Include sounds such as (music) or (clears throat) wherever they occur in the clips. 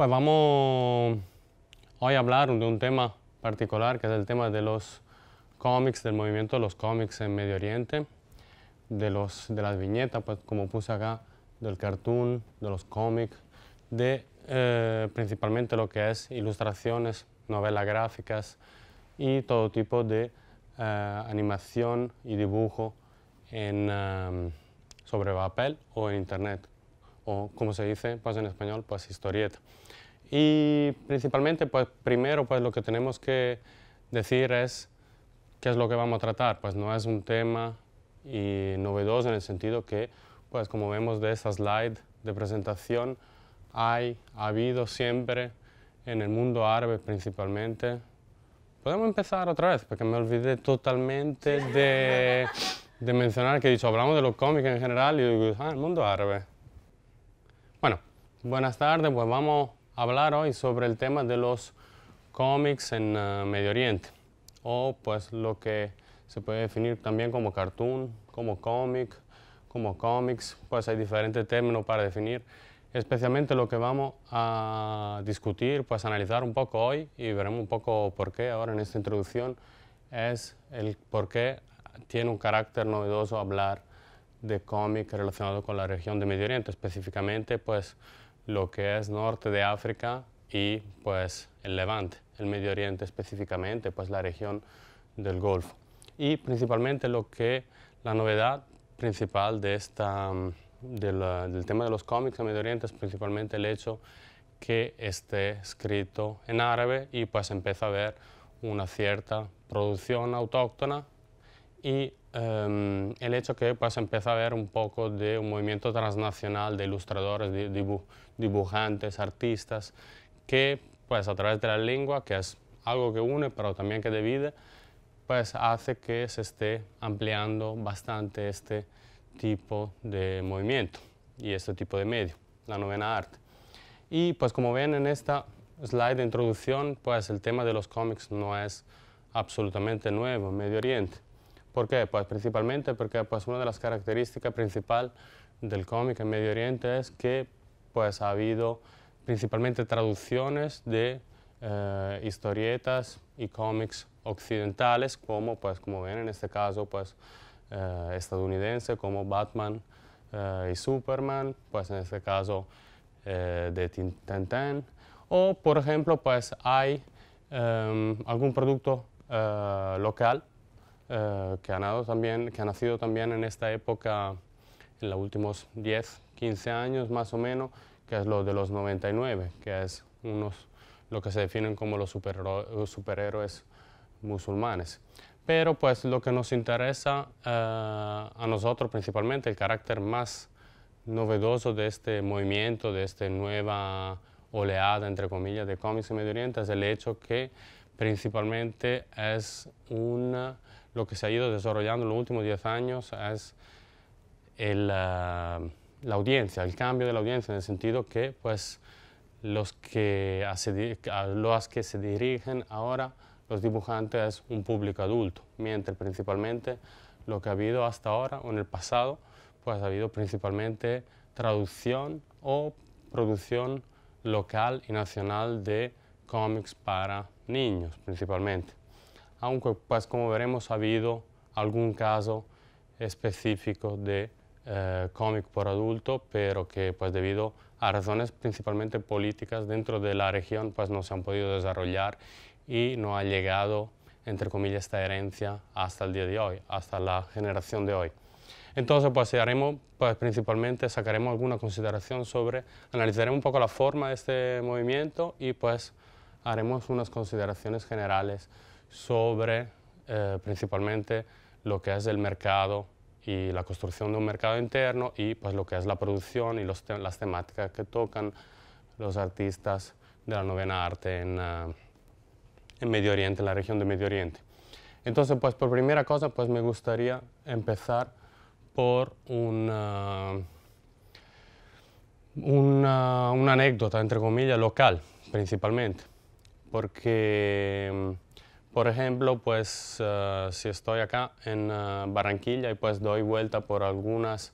Pues vamos hoy a hablar de un tema particular, que es el tema de los cómics, del movimiento de los cómics en Medio Oriente, de, los, de las viñetas, pues como puse acá, del cartoon, de los cómics, de eh, principalmente lo que es ilustraciones, novelas gráficas y todo tipo de eh, animación y dibujo en, em, sobre papel o en internet, o como se dice pues en español, pues historieta. Y principalmente, pues primero, pues lo que tenemos que decir es qué es lo que vamos a tratar. Pues no es un tema y novedoso en el sentido que, pues como vemos de esta slide de presentación, hay, ha habido siempre en el mundo árabe principalmente. Podemos empezar otra vez, porque me olvidé totalmente de, mencionar que dicho, hablamos de los cómics en general y digo, ah, el mundo árabe. Bueno, buenas tardes, pues vamos hablar hoy sobre el tema de los cómics en eh, Medio Oriente, o pues lo que se puede definir también como cartoon, como cómic, como cómics, pues hay diferentes términos para definir, especialmente lo que vamos a discutir, pues analizar un poco hoy y veremos un poco por qué ahora en esta introducción es el por qué tiene un carácter novedoso hablar de cómic relacionado con la región de Medio Oriente, específicamente pues lo que es norte de África y pues el Levante, el Medio Oriente específicamente, pues la región del Golfo. Y principalmente lo que la novedad principal de esta, del, tema de los cómics en Medio Oriente es principalmente el hecho que esté escrito en árabe y pues empieza a haber una cierta producción autóctona y em, el hecho que pues empieza a haber un poco de un movimiento transnacional de ilustradores, dibujantes, artistas, que pues a través de la lengua, que es algo que une pero también que divide, pues hace que se esté ampliando bastante este tipo de movimiento y este tipo de medio, la novena arte. Y pues como ven en esta slide de introducción, pues el tema de los cómics no es absolutamente nuevo en Medio Oriente. ¿Por qué? Pues principalmente porque pues, una de las características principales del cómic en Medio Oriente es que pues, ha habido principalmente traducciones de eh, historietas y cómics occidentales, como, pues, como ven en este caso pues, eh, estadounidense, como Batman eh, y Superman, pues en este caso eh, de Tintin, o por ejemplo pues, hay em, algún producto local eh, que, ha nacido también, que ha nacido también en esta época, en los últimos 10, 15 años más o menos, que es lo de los 99, que es unos, lo que se definen como los superhéroes, musulmanes. Pero pues lo que nos interesa eh, a nosotros principalmente, el carácter más novedoso de este movimiento, de esta nueva oleada, entre comillas, de cómics en Medio Oriente es el hecho que principalmente es una lo que se ha ido desarrollando en los últimos 10 años es el, ah, la audiencia, el cambio de la audiencia, en el sentido que pues, los, que los que se dirigen ahora, los dibujantes, es un público adulto, mientras principalmente lo que ha habido hasta ahora o en el pasado, pues ha habido principalmente traducción o producción local y nacional de cómics para niños principalmente aunque pues como veremos ha habido algún caso específico de eh, cómic por adulto, pero que pues debido a razones principalmente políticas dentro de la región pues no se han podido desarrollar y no ha llegado entre comillas esta herencia hasta el día de hoy, hasta la generación de hoy. Entonces pues haremos pues principalmente sacaremos alguna consideración sobre, analizaremos un poco la forma de este movimiento y pues haremos unas consideraciones generales sobre eh, principalmente lo que es el mercado y la construcción de un mercado interno y pues lo que es la producción y las temáticas que tocan los artistas de la novena arte ah, en, Medio Oriente, en la región de Medio Oriente. Entonces, pues por primera cosa, pues me gustaría empezar por una, ah, una, una anécdota, entre comillas, local, principalmente, porque mm, por ejemplo, pues eh, si estoy acá en eh, Barranquilla y pues doy vuelta por algunas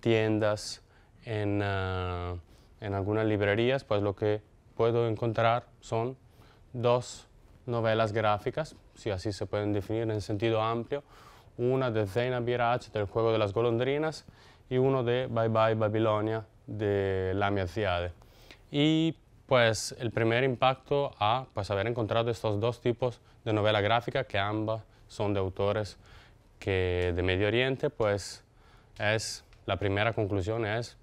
tiendas, en, eh, en, algunas librerías, pues lo que puedo encontrar son dos novelas gráficas, si así se pueden definir en sentido amplio, una de Zena Birach, del Juego de las Golondrinas, y uno de Bye Bye Babilonia, de Lamia Ziade. Y pues el primer impacto a pues, haber encontrado estos dos tipos de novela gráfica, que ambas son de autores que de Medio Oriente, pues es, la primera conclusión es,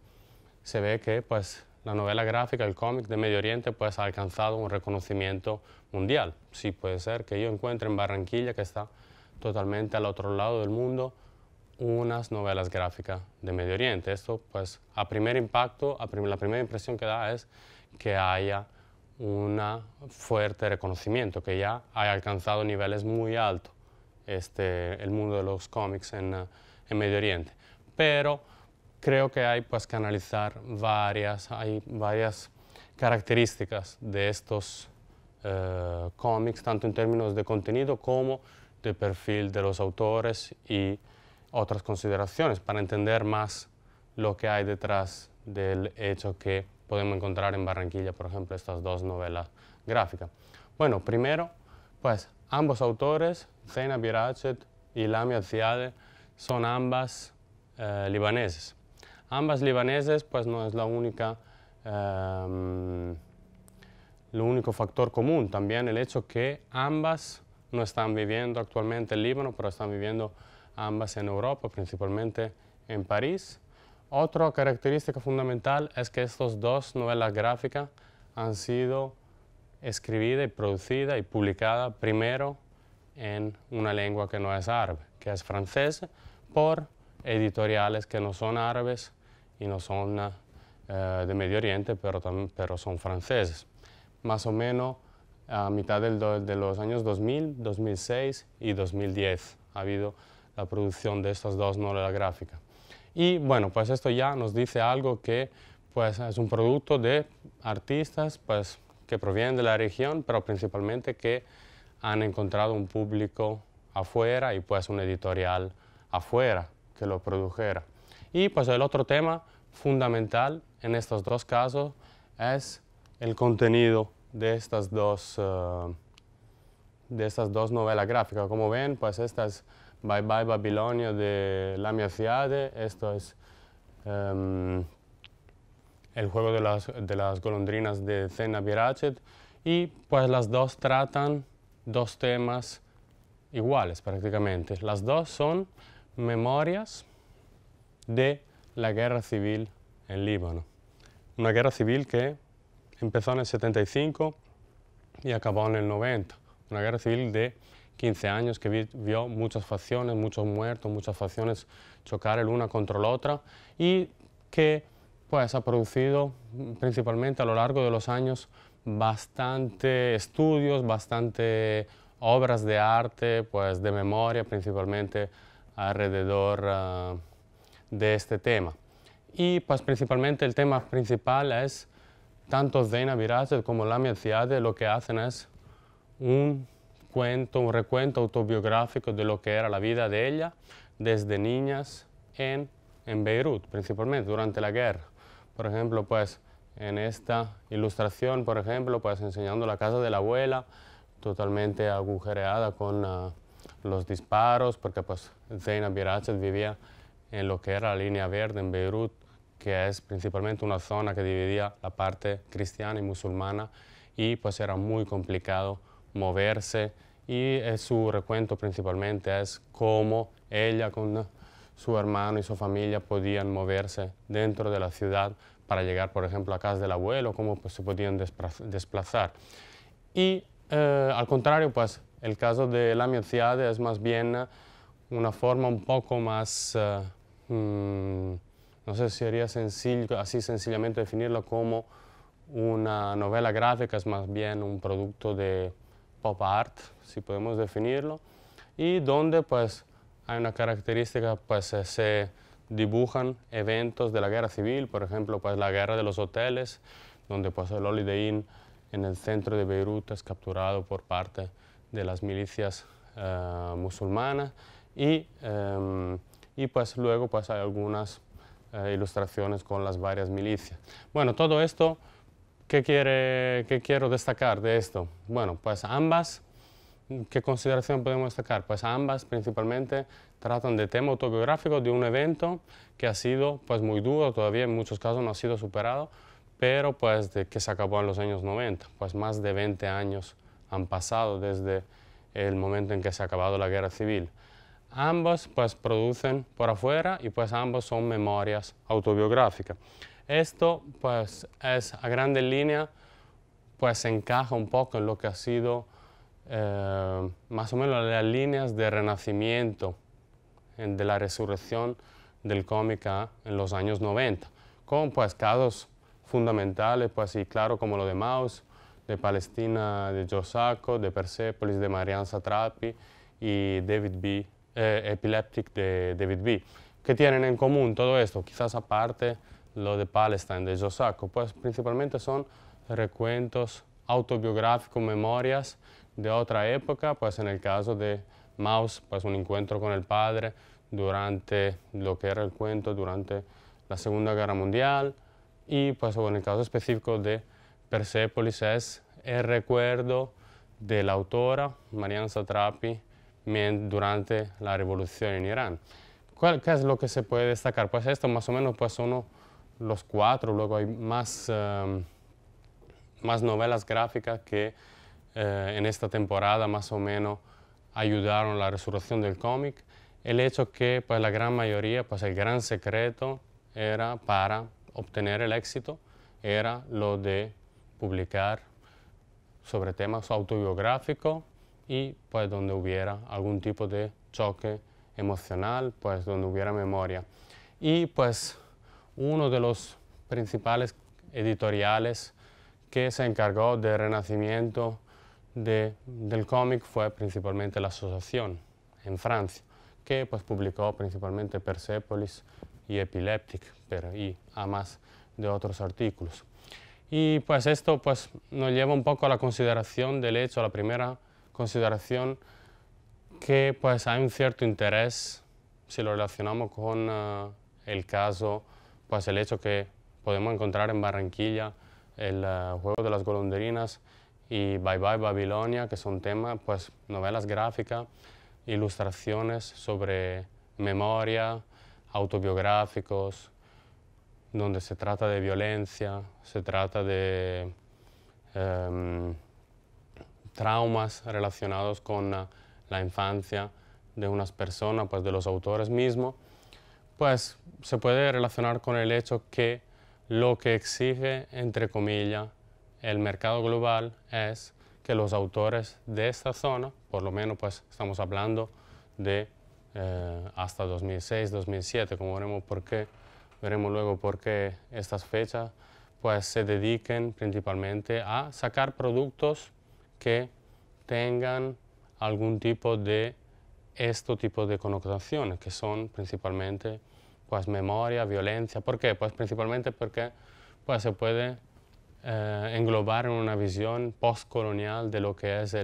se ve que pues, la novela gráfica, el cómic de Medio Oriente, pues ha alcanzado un reconocimiento mundial. Sí puede ser que yo encuentre en Barranquilla, que está totalmente al otro lado del mundo, unas novelas gráficas de Medio Oriente. Esto, pues, a primer impacto, a la primera impresión que da es que haya un fuerte reconocimiento, que ya ha alcanzado niveles muy altos este, el mundo de los cómics en, Medio Oriente. Pero creo que hay pues, que analizar varias, hay varias características de estos eh, cómics, tanto en términos de contenido como de perfil de los autores y otras consideraciones para entender más lo que hay detrás del hecho que podemos encontrar en Barranquilla, por ejemplo, estas dos novelas gráficas? Bueno, primero, pues ambos autores, Zena Birachet y Lamia Ziade, son ambas eh, libaneses. Ambas libaneses, pues no es la única, el em, único factor común, también el hecho que ambas no están viviendo actualmente en Líbano, pero están viviendo ambas en Europa, principalmente en París, otra característica fundamental es que estas dos novelas gráficas han sido escribidas y producidas y publicadas primero en una lengua que no es árabe, que es francés, por editoriales que no son árabes y no son eh, de Medio Oriente, pero, son franceses. Más o menos a mitad de los años 2000, 2006 y 2010 ha habido la producción de estas dos novelas gráficas. Y bueno, pues esto ya nos dice algo que pues, es un producto de artistas pues, que provienen de la región, pero principalmente que han encontrado un público afuera y pues un editorial afuera que lo produjera. Y pues el otro tema fundamental en estos dos casos es el contenido de estas dos, eh, de estas dos novelas gráficas. Como ven, pues estas Bye Bye Babilonia de Lamia Ciade. Esto es em, El juego de las, golondrinas de Zena Birachet. Y pues las dos tratan dos temas iguales prácticamente. Las dos son memorias de la guerra civil en Líbano. Una guerra civil que empezó en el 75 y acabó en el 90. Una guerra civil de 15 años que vio muchas facciones, muchos muertos, muchas facciones chocar el una contra la otra y que pues ha producido principalmente a lo largo de los años bastante estudios, bastante obras de arte, pues de memoria principalmente alrededor ah, de este tema. Y pues principalmente el tema principal es tanto Zeina Virazet como Lamia Ziade lo que hacen es un cuento, un recuento autobiográfico de lo que era la vida de ella desde niñas en, Beirut, principalmente durante la guerra. Por ejemplo, pues en esta ilustración, por ejemplo, pues enseñando la casa de la abuela, totalmente agujereada con ah, los disparos, porque pues Zeynep Birachet vivía en lo que era la línea verde en Beirut, que es principalmente una zona que dividía la parte cristiana y musulmana, y pues era muy complicado moverse y su recuento principalmente es cómo ella con su hermano y su familia podían moverse dentro de la ciudad para llegar, por ejemplo, a casa del abuelo, cómo pues, se podían desplazar. Y eh, al contrario, pues el caso de la Ciade es más bien una forma un poco más, eh, mm, no sé si sería sencillo, así sencillamente definirlo como una novela gráfica, es más bien un producto de pop art, si podemos definirlo, y donde pues hay una característica, pues se dibujan eventos de la guerra civil, por ejemplo, pues la guerra de los hoteles, donde pues el Holiday Inn en el centro de Beirut es capturado por parte de las milicias eh, musulmanas y, em, y, pues luego pues hay algunas eh, ilustraciones con las varias milicias. Bueno, todo esto ¿Qué, quiere, ¿Qué quiero destacar de esto? Bueno, pues ambas, ¿qué consideración podemos destacar? Pues ambas principalmente tratan de tema autobiográfico de un evento que ha sido pues muy duro, todavía en muchos casos no ha sido superado, pero pues de que se acabó en los años 90, pues más de 20 años han pasado desde el momento en que se ha acabado la guerra civil. Ambos pues producen por afuera y pues ambos son memorias autobiográficas. Esto pues es a grande línea, pues encaja un poco en lo que ha sido eh, más o menos las líneas de renacimiento, de la resurrección del cómica en los años 90, con pues casos fundamentales, pues y claro como lo de Maus, de Palestina de josaco de Persepolis de Marian Satrapi y David B, eh, Epileptic de David B. ¿Qué tienen en común todo esto? Quizás aparte lo de Palestine, de Josaco, pues principalmente son recuentos autobiográficos, memorias de otra época, pues en el caso de Maus, pues un encuentro con el padre durante lo que era el cuento durante la Segunda Guerra Mundial y pues en el caso específico de Persepolis es el recuerdo de la autora Mariana Satrapi durante la revolución en Irán. ¿Qué es lo que se puede destacar? Pues esto más o menos pues uno los cuatro, luego hay más, em, más novelas gráficas que eh, en esta temporada más o menos ayudaron a la resurrección del cómic. El hecho que pues, la gran mayoría, pues el gran secreto era para obtener el éxito, era lo de publicar sobre temas autobiográficos y pues donde hubiera algún tipo de choque emocional, pues donde hubiera memoria. Y pues uno de los principales editoriales que se encargó del renacimiento de, del cómic fue principalmente la Asociación en Francia, que pues, publicó principalmente Persepolis y Epileptic, pero, y más de otros artículos. Y pues esto pues, nos lleva un poco a la consideración del hecho, a la primera consideración, que pues hay un cierto interés, si lo relacionamos con eh, el caso pues el hecho que podemos encontrar en Barranquilla el eh, juego de las golondrinas y Bye Bye Babilonia, que son temas, pues novelas gráficas, ilustraciones sobre memoria, autobiográficos, donde se trata de violencia, se trata de em, traumas relacionados con eh, la infancia de unas personas, pues de los autores mismos pues se puede relacionar con el hecho que lo que exige, entre comillas, el mercado global es que los autores de esta zona, por lo menos pues estamos hablando de eh, hasta 2006, 2007, como veremos por qué, veremos luego por qué estas fechas, pues se dediquen principalmente a sacar productos que tengan algún tipo de este tipo de connotaciones, que son principalmente pues, memoria, violencia. ¿Por qué? Pues principalmente porque pues, se puede eh, englobar en una visión postcolonial de lo que es eh,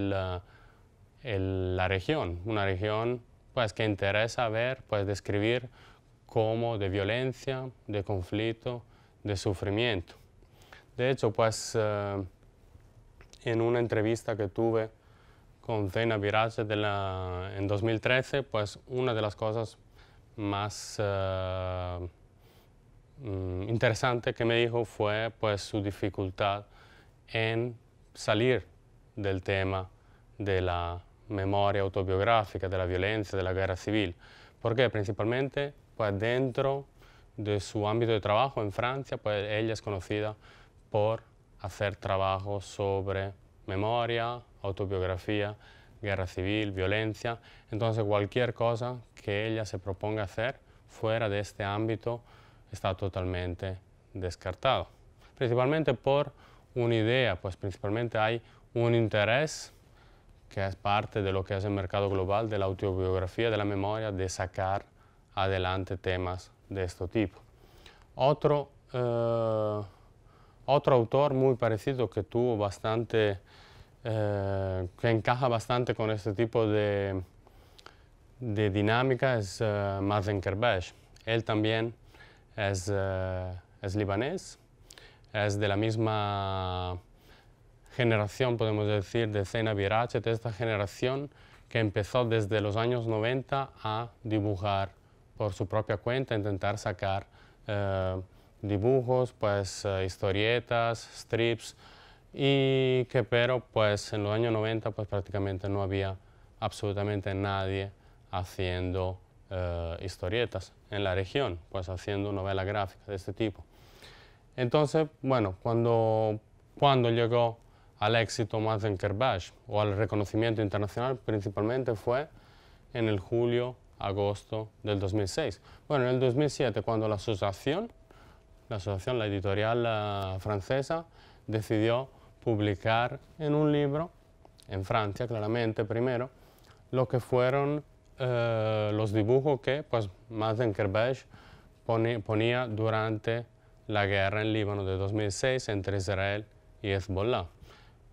el, la región, una región pues, que interesa ver, pues, describir como de violencia, de conflicto, de sufrimiento. De hecho, pues eh, en una entrevista que tuve con Zeina Virace en 2013, pues una de las cosas más eh, mm, interesante que me dijo fue pues su dificultad en salir del tema de la memoria autobiográfica, de la violencia, de la guerra civil. Porque principalmente pues, dentro de su ámbito de trabajo en Francia, pues ella es conocida por hacer trabajos sobre memoria, autobiografía guerra civil, violencia, entonces cualquier cosa que ella se proponga hacer fuera de este ámbito está totalmente descartado. Principalmente por una idea, pues principalmente hay un interés que es parte de lo que es el mercado global, de la autobiografía, de la memoria, de sacar adelante temas de este tipo. Otro, eh, otro autor muy parecido que tuvo bastante eh, que encaja bastante con este tipo de, de dinámica es eh, Mazen Kerbesh. Él también es, eh, es libanés, es de la misma generación, podemos decir, de Zena Birachet, esta generación que empezó desde los años 90 a dibujar por su propia cuenta, intentar sacar dibujos, pues historietas, strips, y que pero pues en los años 90 pues prácticamente no había absolutamente nadie haciendo eh, historietas en la región, pues haciendo novela gráfica de este tipo. Entonces, bueno, cuando, cuando llegó al éxito Mazen kerbash o al reconocimiento internacional principalmente fue en el julio, agosto del 2006. Bueno, en el 2007 cuando la asociación, la asociación, la editorial eh, francesa, decidió publicar en un libro, en Francia claramente primero, lo que fueron eh, los dibujos que pues, Martin Kerbesh ponía durante la guerra en Líbano de 2006 entre Israel y Hezbollah,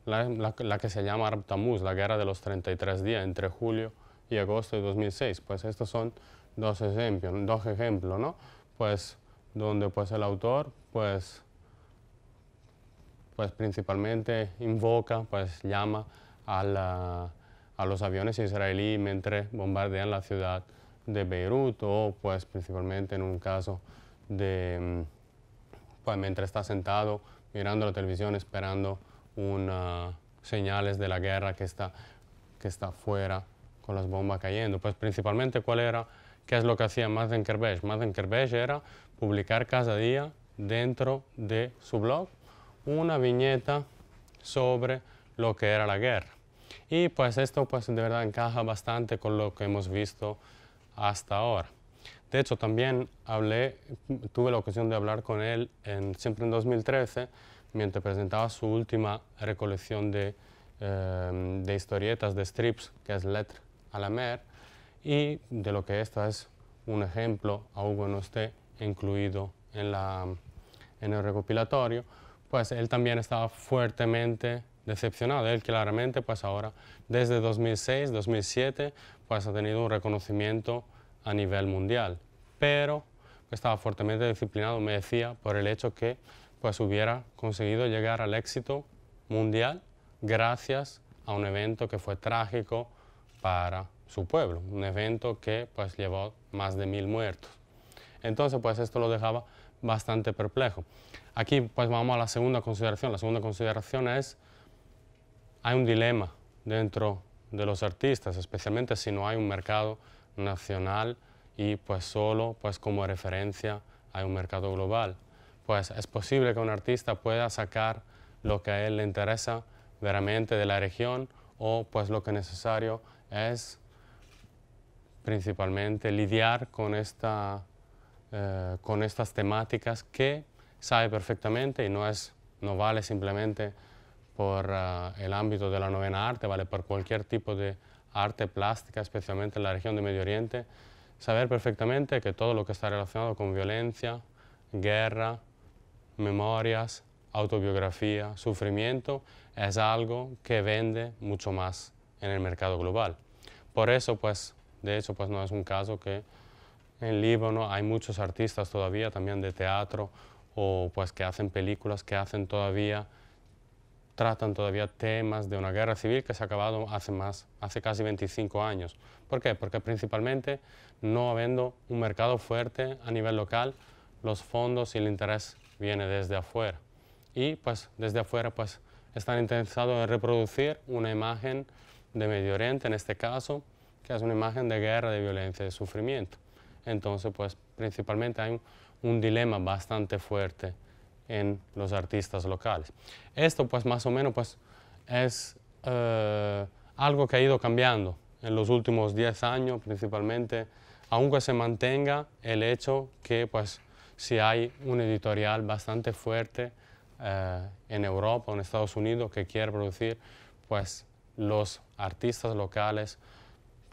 la, que se llama Arab la guerra de los 33 días entre julio y agosto de 2006. Pues estos son dos ejemplos, dos ejemplos ¿no? Pues donde pues el autor pues pues principalmente invoca, pues llama a, los aviones israelíes mientras bombardean la ciudad de Beirut o pues principalmente en un caso de, mm, pues mientras está sentado mirando la televisión esperando una, ah, señales de la guerra que está, que está fuera con las bombas cayendo. Pues principalmente cuál era, qué es lo que hacía Mazen Kerbesh. Mazen Kerbesh era publicar cada día dentro de su blog una viñeta sobre lo que era la guerra. Y pues esto pues de verdad encaja bastante con lo que hemos visto hasta ahora. De hecho, también tuve la ocasión de hablar con él siempre en 2013, mientras presentaba su última recolección em, de, historietas, de strips, que es Lettre a la Mer, y de lo que esto es un ejemplo, aún no esté incluido en el recopilatorio, pues él también estaba fuertemente decepcionado. Él claramente, pues ahora, desde 2006, 2007, pues ha tenido un reconocimiento a nivel mundial. Pero estaba fuertemente disciplinado, me decía, por el hecho que pues hubiera conseguido llegar al éxito mundial gracias a un evento que fue trágico para su pueblo, un evento que pues llevó más de mil muertos. Entonces pues esto lo dejaba bastante perplejo. Aquí pues vamos a la segunda consideración. La segunda consideración es, hay un dilema dentro de los artistas, especialmente si no hay un mercado nacional y pues solo pues como referencia hay un mercado global. Pues es posible que un artista pueda sacar lo que a él le interesa veramente de la región o pues lo que es necesario es principalmente lidiar con esta eh, con estas temáticas que sabe perfectamente y no, es, no vale simplemente por eh, el ámbito de la novena arte, vale por cualquier tipo de arte plástica, especialmente en la región de Medio Oriente, saber perfectamente que todo lo que está relacionado con violencia, guerra, memorias, autobiografía, sufrimiento, es algo que vende mucho más en el mercado global. Por eso, pues, de hecho, pues no es un caso que en Líbano hay muchos artistas todavía, también de teatro, o pues que hacen películas, que hacen todavía, tratan todavía temas de una guerra civil que se ha acabado hace, más, hace casi 25 años. ¿Por qué? Porque principalmente no habiendo un mercado fuerte a nivel local, los fondos y el interés viene desde afuera. Y pues desde afuera pues están interesados en reproducir una imagen de Medio Oriente, en este caso, que es una imagen de guerra, de violencia, de sufrimiento. Entonces, pues principalmente hay un, dilema bastante fuerte en los artistas locales. Esto pues más o menos pues es eh, algo que ha ido cambiando en los últimos 10 años principalmente, aunque se mantenga el hecho que pues si hay un editorial bastante fuerte eh, en Europa o en Estados Unidos que quiere producir, pues los artistas locales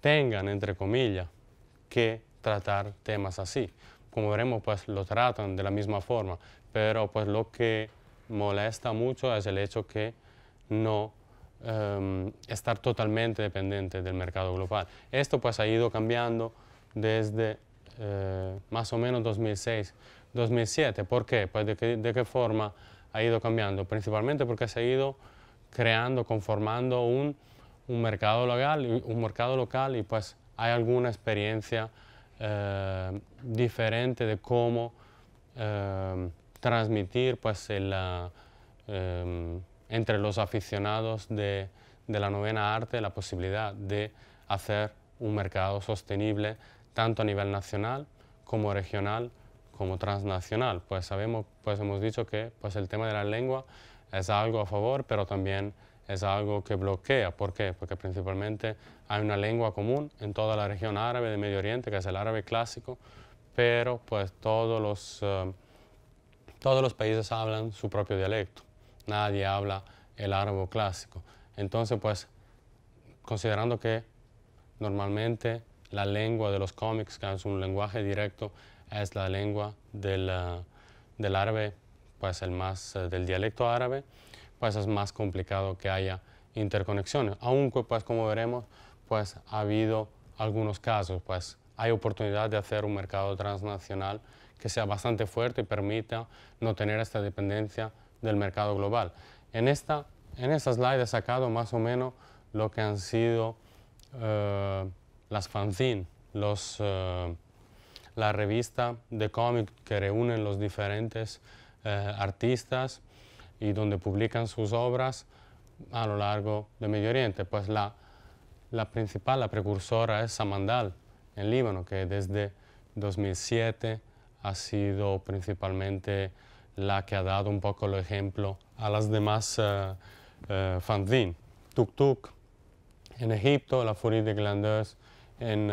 tengan, entre comillas, que tratar temas así. Como veremos, pues lo tratan de la misma forma, pero pues lo que molesta mucho es el hecho que no em, estar totalmente dependiente del mercado global. Esto pues ha ido cambiando desde eh, más o menos 2006, 2007. ¿Por qué? Pues de, de qué forma ha ido cambiando. Principalmente porque se ha ido creando, conformando un, un mercado local, un mercado local y pues hay alguna experiencia eh, diferente de cómo eh, transmitir pues, eh, entre los aficionados de, de, la novena arte la posibilidad de hacer un mercado sostenible tanto a nivel nacional como regional como transnacional. Pues sabemos, pues hemos dicho que pues el tema de la lengua es algo a favor, pero también es algo que bloquea. ¿Por qué? Porque principalmente hay una lengua común en toda la región árabe de Medio Oriente, que es el árabe clásico, pero pues todos los, eh, todos los países hablan su propio dialecto. Nadie habla el árabe clásico. Entonces, pues, considerando que normalmente la lengua de los cómics, que es un lenguaje directo, es la lengua del, eh, árabe, pues el más, eh, del dialecto árabe, pues es más complicado que haya interconexiones. Aunque, pues, pues como veremos, pues ha habido algunos casos, pues hay oportunidad de hacer un mercado transnacional que sea bastante fuerte y permita no tener esta dependencia del mercado global. En esta, en slide he sacado más o menos lo que han sido eh, las fanzines, los, eh, la revista de cómic que reúnen los diferentes eh, artistas y donde publican sus obras a lo largo del Medio Oriente. Pues la, la principal, la precursora es Samandal, en Líbano, que desde 2007 ha sido principalmente la que ha dado un poco el ejemplo a las demás eh, eh, fanzines. Tuk Tuk en Egipto, La Furie de Glandeuse em,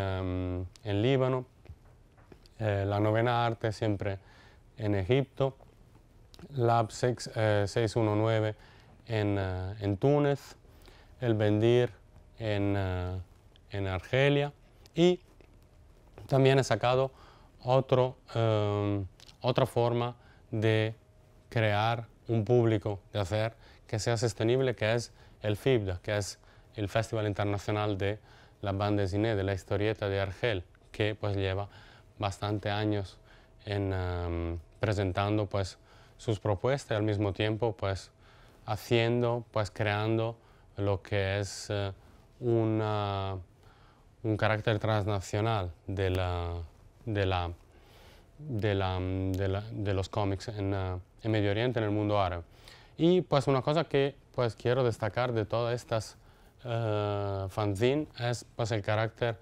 en, Líbano, eh, La Novena Arte siempre en Egipto, Lab 6, 619 en, Túnez, el Vendir eh, en, Argelia y también he sacado otro, eh, otra forma de crear un público, de hacer que sea sostenible, que es el FIBDA, que es el Festival Internacional de la Bande de de la historieta de Argel, que pues lleva bastante años en, eh, presentando pues, sus propuestas y al mismo tiempo pues haciendo, pues creando lo que es eh, un carácter transnacional de, los cómics eh, en, Medio Oriente, en el mundo árabe. Y pues una cosa que pues quiero destacar de todas estas eh, fanzines es pues el carácter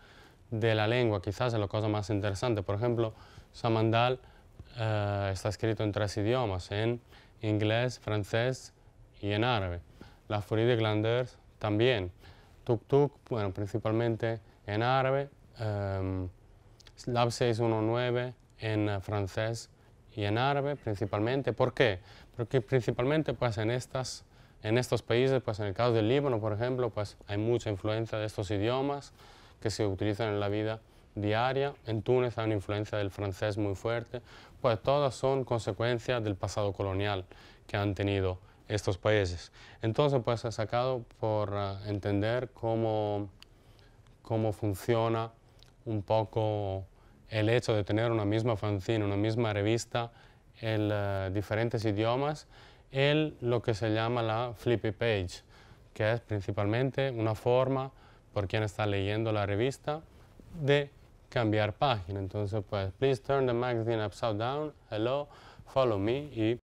de la lengua, quizás es la cosa más interesante. Por ejemplo, Samandal eh, está escrito en tres idiomas, en inglés, francés y en árabe. La Furie de Glanders también. Tuk Tuk, bueno, principalmente en árabe. Um, Lab 619 en francés y en árabe principalmente. ¿Por qué? Porque principalmente pues, en, estas, en estos países, pues, en el caso del Líbano, por ejemplo, pues, hay mucha influencia de estos idiomas que se utilizan en la vida diaria. En Túnez hay una influencia del francés muy fuerte, pues todas son consecuencias del pasado colonial que han tenido estos países. Entonces, pues he sacado por ah, entender cómo, cómo funciona un poco el hecho de tener una misma fanzine, una misma revista, en eh, diferentes idiomas, en lo que se llama la flippy page, que es principalmente una forma por quien está leyendo la revista de cambiar página. Entonces, pues, please turn the magazine upside down, hello, follow me. Y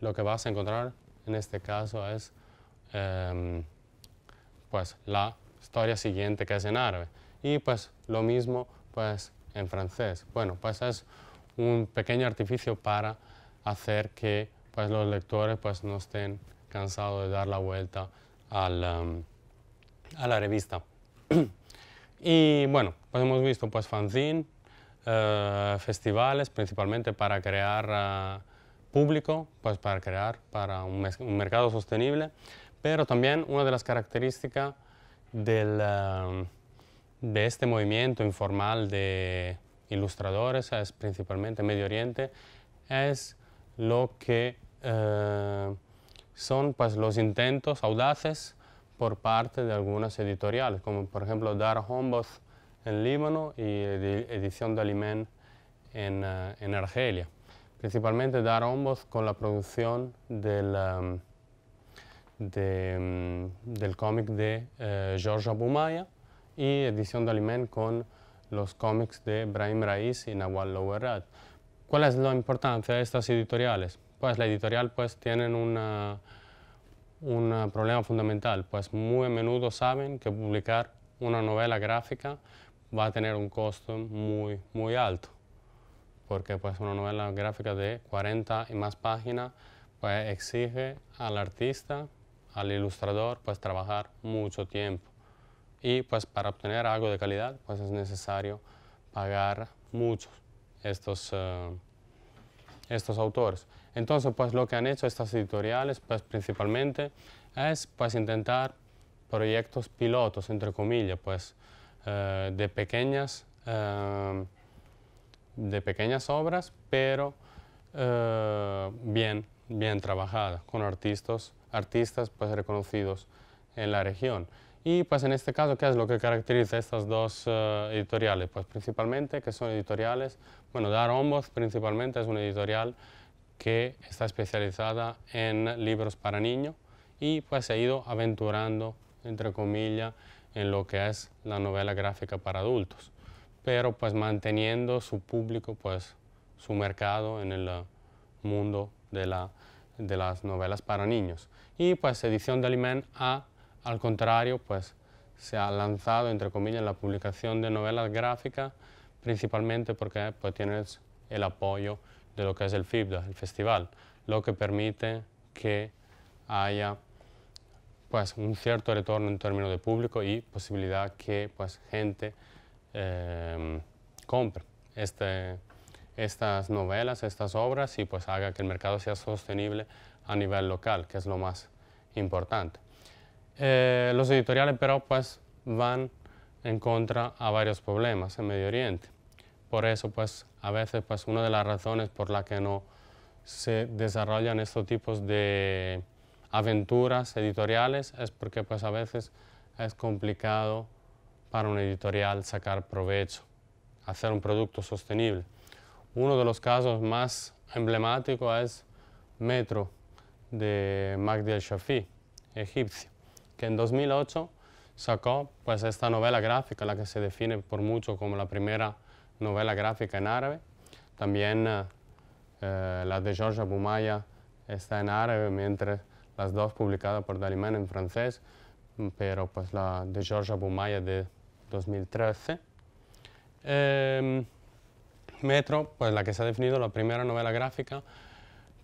lo que vas a encontrar en este caso es, em, pues, la historia siguiente que es en árabe. Y, pues, lo mismo, pues, en francés. Bueno, pues es un pequeño artificio para hacer que, pues, los lectores, pues, no estén cansados de dar la vuelta al, em, a la revista. (clears throat) Y bueno, pues hemos visto pues eh, festivales principalmente para crear eh, público, pues para crear para un, mercado sostenible, pero también una de las características del, eh, de este movimiento informal de ilustradores, es principalmente Medio Oriente, es lo que son pues, los intentos audaces por parte de algunas editoriales, como por ejemplo Dar Hombos en Líbano y Edición de Alimén en, eh, en, Argelia. Principalmente Dar hombos con la producción del, eh, de, mm, del cómic de eh, George Abumaya y Edición de Alimén con los cómics de Brahim Raiz y Nawal Lowerat. ¿Cuál es la importancia de estas editoriales? Pues la editorial pues tienen una un eh, problema fundamental, pues muy a menudo saben que publicar una novela gráfica va a tener un costo muy, muy alto, porque pues una novela gráfica de 40 y más páginas pues exige al artista, al ilustrador, pues trabajar mucho tiempo. Y pues para obtener algo de calidad, pues es necesario pagar mucho estos, eh, estos autores. Entonces, pues lo que han hecho estas editoriales, pues principalmente, es pues, intentar proyectos pilotos, entre comillas, pues eh, de, pequeñas, eh, de pequeñas obras, pero eh, bien, trabajadas, con artistas, artistas pues reconocidos en la región. Y pues en este caso, ¿qué es lo que caracteriza estas dos editoriales? Pues principalmente que son editoriales, bueno, Dar Ombos principalmente es una editorial que está especializada en libros para niños y pues ha ido aventurando, entre comillas, en lo que es la novela gráfica para adultos, pero pues manteniendo su público, pues su mercado en el mundo de, las novelas para niños. Y pues edición de Alimén ha al contrario, pues se ha lanzado, entre comillas, la publicación de novelas gráficas, principalmente porque pues tienes el apoyo de lo que es el FIBDA, el festival, lo que permite que haya pues, un cierto retorno en términos de público y posibilidad que pues, gente em, compre este, estas novelas, estas obras y pues haga que el mercado sea sostenible a nivel local, que es lo más importante. Eh, los editoriales pero pues van en contra a varios problemas en Medio Oriente. Por eso pues a veces pues una de las razones por la que no se desarrollan estos tipos de aventuras editoriales es porque pues a veces es complicado para un editorial sacar provecho, hacer un producto sostenible. Uno de los casos más emblemáticos es Metro de Magdi El shafi egipcio, que en 2008 sacó pues esta novela gráfica, la que se define por mucho como la primera novela gráfica en árabe. También eh, eh, la de Georgia Bumaya está en árabe, mientras las dos publicadas por Dalimán en francés, mm, pero pues la de Georgia Bumaya de 2013. Em, Metro, pues la que se ha definido la primera novela gráfica.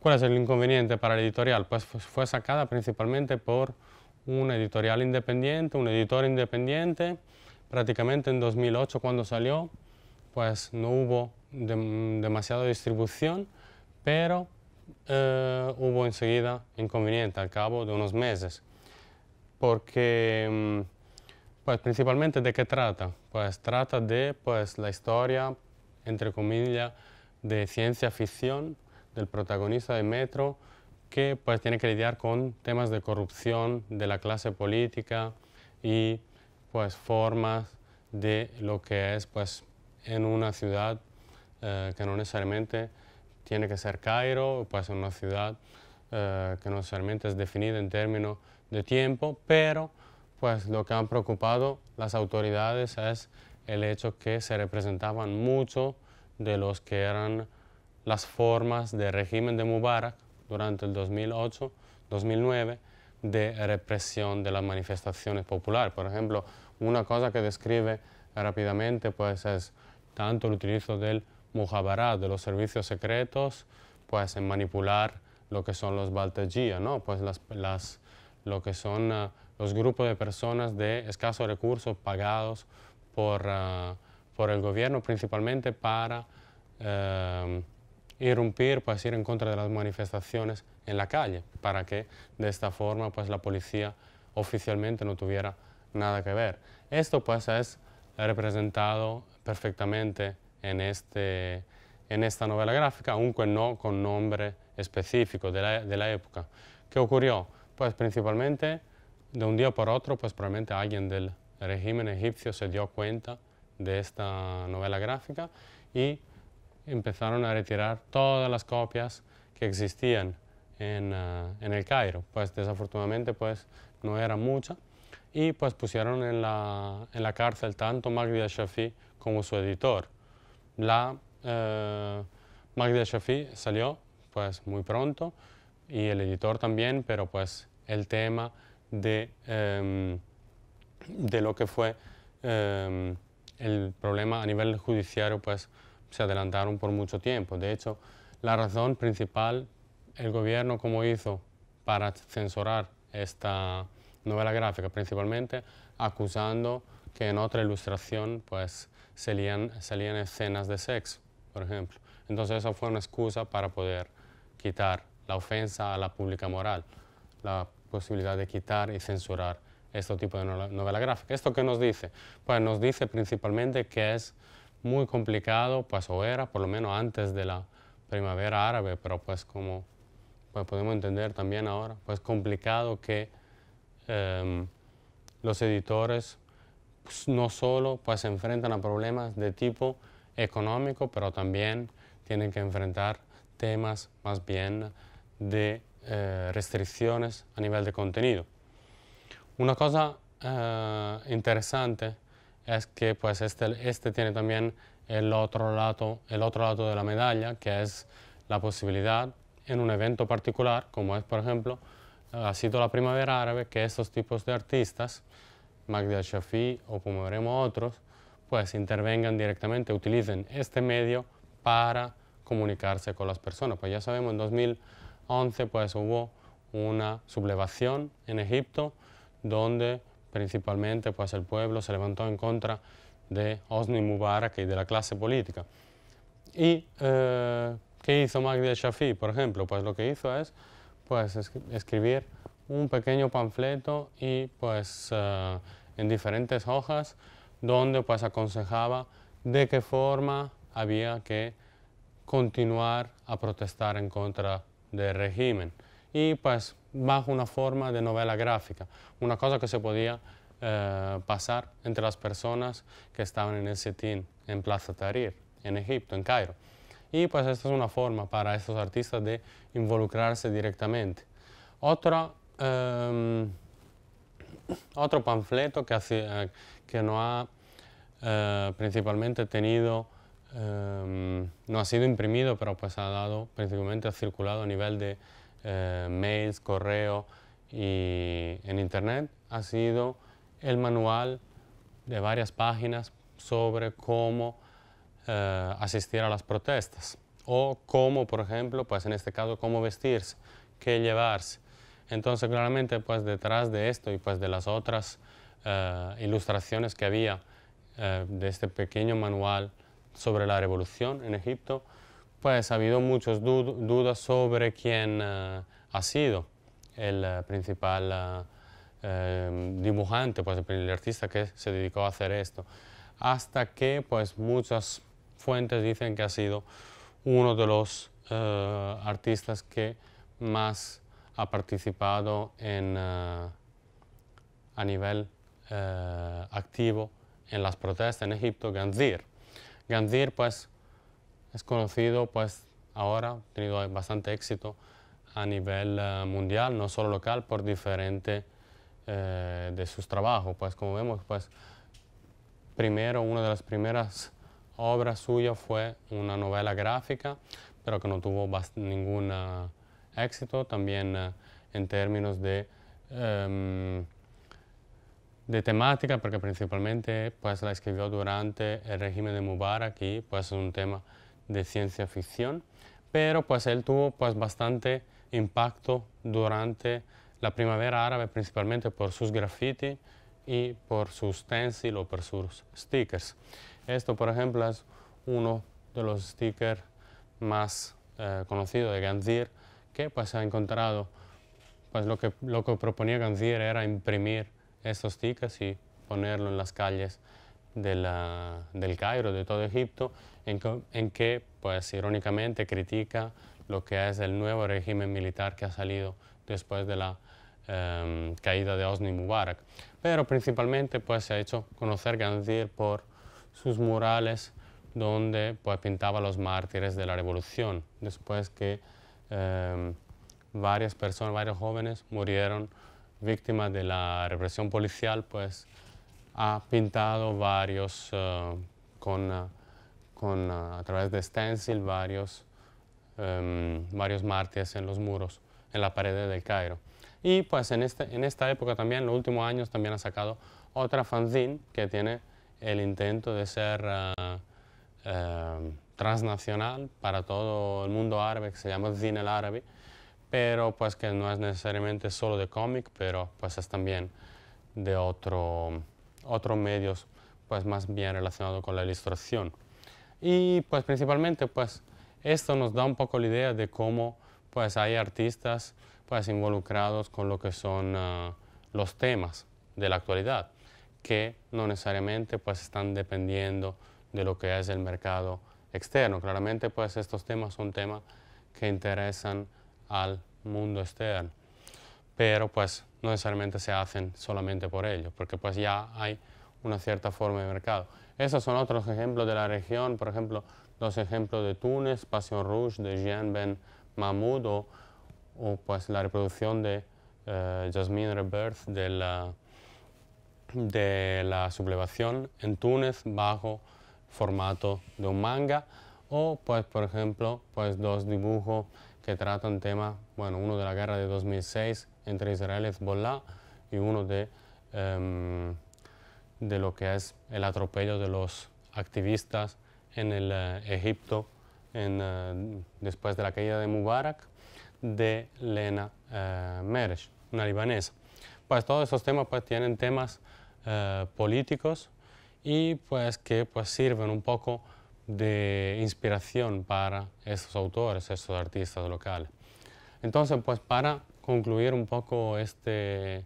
¿Cuál es el inconveniente para la editorial? Pues, pues fue sacada principalmente por una editorial independiente, un editor independiente, prácticamente en 2008 cuando salió, pues no hubo demasiada distribución, pero eh, hubo enseguida inconveniente al cabo de unos meses. Porque, mm, pues principalmente de qué trata? Pues trata de pues, la historia, entre comillas, de ciencia ficción del protagonista de Metro, que pues tiene que lidiar con temas de corrupción de la clase política y pues formas de lo que es pues en una ciudad eh, que no necesariamente tiene que ser Cairo, puede ser una ciudad eh, que no necesariamente es definida en términos de tiempo, pero pues lo que han preocupado las autoridades es el hecho que se representaban mucho de los que eran las formas de régimen de Mubarak durante el 2008-2009 de represión de las manifestaciones populares. Por ejemplo, una cosa que describe rápidamente pues es tanto el utilizo del Mujabarat, de los servicios secretos, pues en manipular lo que son los Baltajia, ¿no? pues las, las, lo que son ah, los grupos de personas de escasos recursos pagados por, ah, por el gobierno principalmente para eh, irrumpir, pues ir en contra de las manifestaciones en la calle, para que de esta forma pues la policía oficialmente no tuviera nada que ver. Esto pues es representado perfectamente en, este, en esta novela gráfica, aunque no con nombre específico de la, de época. ¿Qué ocurrió? Pues principalmente, de un día por otro, pues probablemente alguien del régimen egipcio se dio cuenta de esta novela gráfica y empezaron a retirar todas las copias que existían en, eh, en el Cairo. Pues desafortunadamente pues no era mucha, y pues pusieron en la, en la cárcel tanto Magdi Shafi como su editor. La eh, Magdi Shafi salió pues muy pronto y el editor también, pero pues el tema de, em, de lo que fue em, el problema a nivel judiciario pues se adelantaron por mucho tiempo. De hecho, la razón principal, el gobierno como hizo para censurar esta, novela gráfica principalmente, acusando que en otra ilustración pues salían, salían escenas de sexo, por ejemplo. Entonces eso fue una excusa para poder quitar la ofensa a la pública moral, la posibilidad de quitar y censurar este tipo de novela gráfica. ¿Esto qué nos dice? Pues nos dice principalmente que es muy complicado, pues o era por lo menos antes de la primavera árabe, pero pues como pues podemos entender también ahora, pues complicado que Em, los editores pues, no solo pues, se enfrentan a problemas de tipo económico, pero también tienen que enfrentar temas más bien de eh, restricciones a nivel de contenido. Una cosa eh, interesante es que pues, este, este tiene también el otro, lado, el otro lado de la medalla, que es la posibilidad en un evento particular, como es por ejemplo Ah, ha sido la primavera árabe que estos tipos de artistas, al Shafi o como veremos otros, pues intervengan directamente, utilicen este medio para comunicarse con las personas. Pues ya sabemos, en 2011 pues hubo una sublevación en Egipto donde principalmente pues el pueblo se levantó en contra de Hosni Mubarak y de la clase política. ¿Y eh, qué hizo Magdi Shafi, por ejemplo? Pues lo que hizo es pues escribir un pequeño panfleto y pues eh, en diferentes hojas donde pues aconsejaba de qué forma había que continuar a protestar en contra del régimen y pues bajo una forma de novela gráfica, una cosa que se podía eh, pasar entre las personas que estaban en el setín en Plaza Tahrir, en Egipto, en Cairo. Y pues esta es una forma para estos artistas de involucrarse directamente. Otra, em, otro panfleto que, eh, no ha eh, principalmente tenido, em, no ha sido imprimido, pero pues ha dado, principalmente ha circulado a nivel de eh, mails, correo y en internet, ha sido el manual de varias páginas sobre cómo eh, asistir a las protestas o cómo, por ejemplo, pues en este caso, cómo vestirse, qué llevarse. Entonces, claramente, pues detrás de esto y pues de las otras eh, ilustraciones que había eh, de este pequeño manual sobre la revolución en Egipto, pues ha habido muchas dudas sobre quién ha sido el principal dibujante, pues el artista que se dedicó a hacer esto. Hasta que pues muchas fuentes dicen que ha sido uno de los eh, artistas que más ha participado en, eh, a nivel eh, activo en las protestas en Egipto, Ganzir. Ganzir pues, es conocido pues, ahora, ha tenido bastante éxito a nivel mundial, no solo local, por diferente de sus trabajos. Pues como vemos, pues, primero, una de las primeras obra suya fue una novela gráfica, pero que no tuvo ningún ah, éxito, también ah, en términos de, em, de temática, porque principalmente pues, la escribió durante el régimen de Mubarak y pues, es un tema de ciencia ficción, pero pues, él tuvo pues, bastante impacto durante la primavera árabe, principalmente por sus graffiti y por sus stencil o por sus stickers. Esto, por ejemplo, es uno de los stickers más eh, conocidos de Ganzir, que pues ha encontrado, pues lo que, lo que proponía Ganzir era imprimir estos stickers y ponerlo en las calles de la, del Cairo, de todo Egipto, en que, pues irónicamente critica lo que es el nuevo régimen militar que ha salido después de la em, caída de Osni Mubarak. Pero principalmente pues se ha hecho conocer Ganzir por sus murales donde pues, pintaba los mártires de la revolución, después que em, varias personas, varios jóvenes murieron víctimas de la represión policial, pues ha pintado varios eh, con, eh, con eh, a través de stencil varios, em, varios mártires en los muros, en la pared del Cairo. Y pues en, este, en esta época también, en los últimos años, también ha sacado otra fanzine que tiene el intento de ser eh, eh, transnacional para todo el mundo árabe, que se llama cine el árabe, pero pues que no es necesariamente solo de cómic, pero pues es también de otros medios pues más bien relacionado con la ilustración. Y pues principalmente pues esto nos da un poco la idea de cómo pues hay artistas pues involucrados con lo que son eh, los temas de la actualidad que no necesariamente pues están dependiendo de lo que es el mercado externo. Claramente pues estos temas son temas que interesan al mundo externo, pero pues no necesariamente se hacen solamente por ello, porque pues ya hay una cierta forma de mercado. Esos son otros ejemplos de la región, por ejemplo, los ejemplos de Túnez, Passion Rouge de Jean Ben Mahmoud o, pues la reproducción de eh, Jasmine Rebirth de la de la sublevación en Túnez bajo formato de un manga o pues por ejemplo pues dos dibujos que tratan temas, bueno uno de la guerra de 2006 entre Israel y Hezbollah y uno de, em, de lo que es el atropello de los activistas en el eh, Egipto en, eh, después de la caída de Mubarak de Lena eh, Meres una libanesa. Pues todos esos temas pues tienen temas eh, políticos y pues que pues sirven un poco de inspiración para estos autores, estos artistas locales. Entonces, pues para concluir un poco este,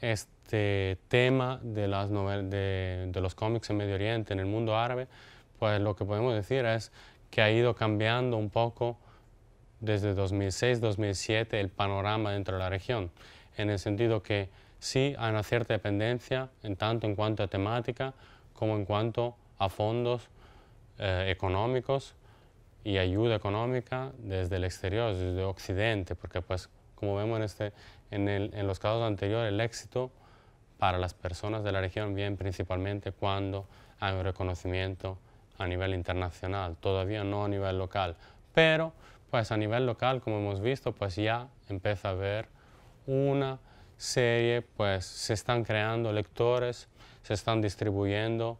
este tema de, las novel de, de, los cómics en Medio Oriente, en el mundo árabe, pues lo que podemos decir es que ha ido cambiando un poco desde 2006-2007 el panorama dentro de la región, en el sentido que Sí hay una cierta dependencia en tanto en cuanto a temática como en cuanto a fondos eh, económicos y ayuda económica desde el exterior, desde Occidente, porque pues como vemos este, en, los casos anteriores, el éxito para las personas de la región viene principalmente cuando hay un reconocimiento a nivel internacional, todavía no a nivel local, pero pues a nivel local, como hemos visto, pues ya empieza a haber una serie, pues se están creando lectores, se están distribuyendo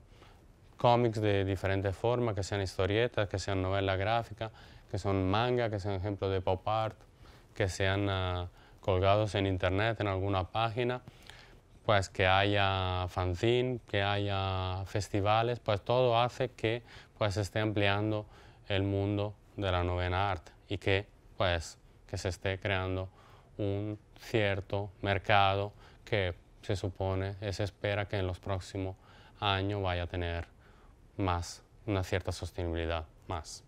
cómics de diferentes formas, que sean historietas, que sean novelas gráficas que son manga, que sean ejemplos de pop art, que sean ah, colgados en internet, en alguna página, pues que haya fanzine, que haya festivales, pues todo hace que pues se esté ampliando el mundo de la novena arte y que pues que se esté creando un cierto mercado que se supone, se espera que en los próximos años vaya a tener más, una cierta sostenibilidad más.